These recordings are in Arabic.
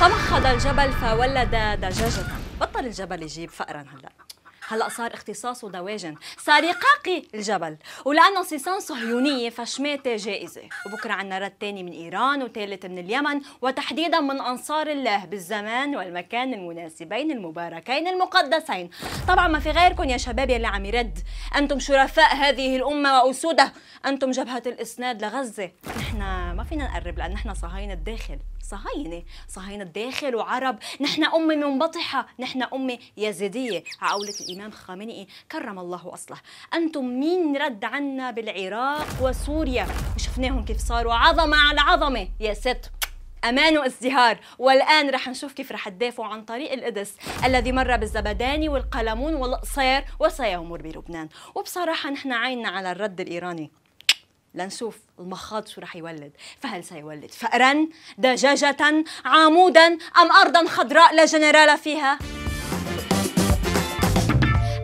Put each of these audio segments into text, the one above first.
تمخض الجبل فولد دجاجة بطل الجبل يجيب فأرا هلأ هلا صار اختصاصه دواجن صار يقاقي الجبل ولانه سيسان صهيونيه فشماته جائزه وبكره عنا رد تاني من ايران وثالث من اليمن وتحديدا من انصار الله بالزمان والمكان المناسبين المباركين المقدسين طبعا ما في غيركم يا شباب يلي عم يرد انتم شرفاء هذه الامه واسوده انتم جبهه الاسناد لغزه نحن ما فينا نقرب لان نحن صهاينه الداخل صهاينه صهاينه الداخل وعرب نحن امه منبطحه نحن امه يزيديه على قولة الامام الإمام خامنئي كرم الله أصله أنتم مين رد عنا بالعراق وسوريا وشفناهم كيف صاروا عظمة على عظمة يا ست أمان وازدهار والآن رح نشوف كيف رح تدافعوا عن طريق القدس الذي مر بالزبداني والقلمون والقصير وسيمر بلبنان وبصراحة نحن عيننا على الرد الإيراني لنشوف المخاض شو رح يولد فهل سيولد فأرا دجاجة عامودا أم أرضا خضراء لا جنرال فيها؟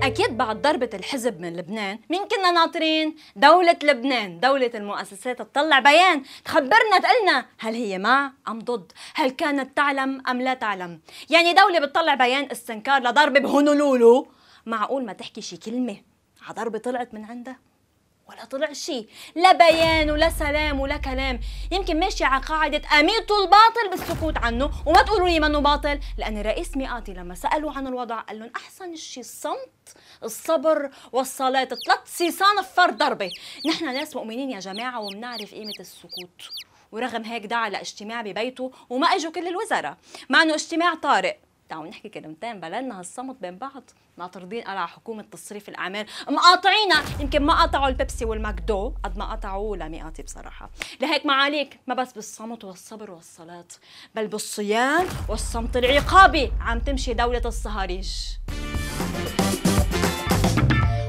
أكيد بعد ضربة الحزب من لبنان مين كنا ناطرين؟ دولة لبنان دولة المؤسسات تطلع بيان تخبرنا تقلنا هل هي مع أم ضد؟ هل كانت تعلم أم لا تعلم؟ يعني دولة بتطلع بيان استنكار لضربة بهونولولو معقول ما تحكي شي كلمة ضربة طلعت من عندها؟ ولا طلع شيء لا بيان ولا سلام ولا كلام يمكن ماشي على قاعدة أميتوا الباطل بالسكوت عنه وما تقولوا لي منه باطل لأن رئيس ميقاتي لما سألوا عن الوضع قال لهم أحسن شيء الصمت الصبر والصلاة ثلاث صيصان فرد ضربة نحن ناس مؤمنين يا جماعة ومنعرف قيمة السكوت ورغم هيك دعا لاجتماع ببيته وما اجوا كل الوزراء مع انه اجتماع طارئ تعالوا نحكي كلمتين بلدنا هالصمت بين بعض معترضين على حكومة تصريف الأعمال مقاطعينا يمكن ما قطعوا البيبسي والماكدو قد ما قطعوا لمئاتي بصراحة لهيك معاليك ما بس بالصمت والصبر والصلاة بل بالصيام والصمت العقابي عم تمشي دولة الصهاريج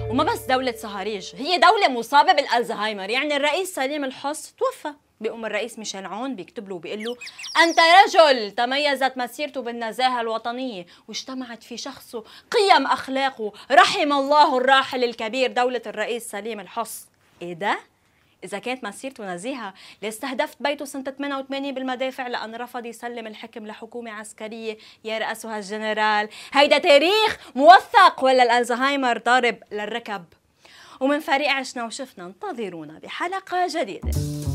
وما بس دولة صهاريج هي دولة مصابة بالألزهايمر يعني الرئيس سليم الحص توفى بيقوم الرئيس ميشيل عون بيكتب له وبيقول له انت رجل تميزت مسيرته بالنزاهه الوطنيه واجتمعت في شخصه قيم اخلاقه رحم الله الراحل الكبير دوله الرئيس سليم الحص ايه ده إذا كانت مسيرته نزيهة ليه استهدفت بيته سنة 88 بالمدافع لأن رفض يسلم الحكم لحكومة عسكرية يرأسها الجنرال هيدا تاريخ موثق ولا الألزهايمر ضارب للركب ومن فريق عشنا وشفنا انتظرونا بحلقة جديدة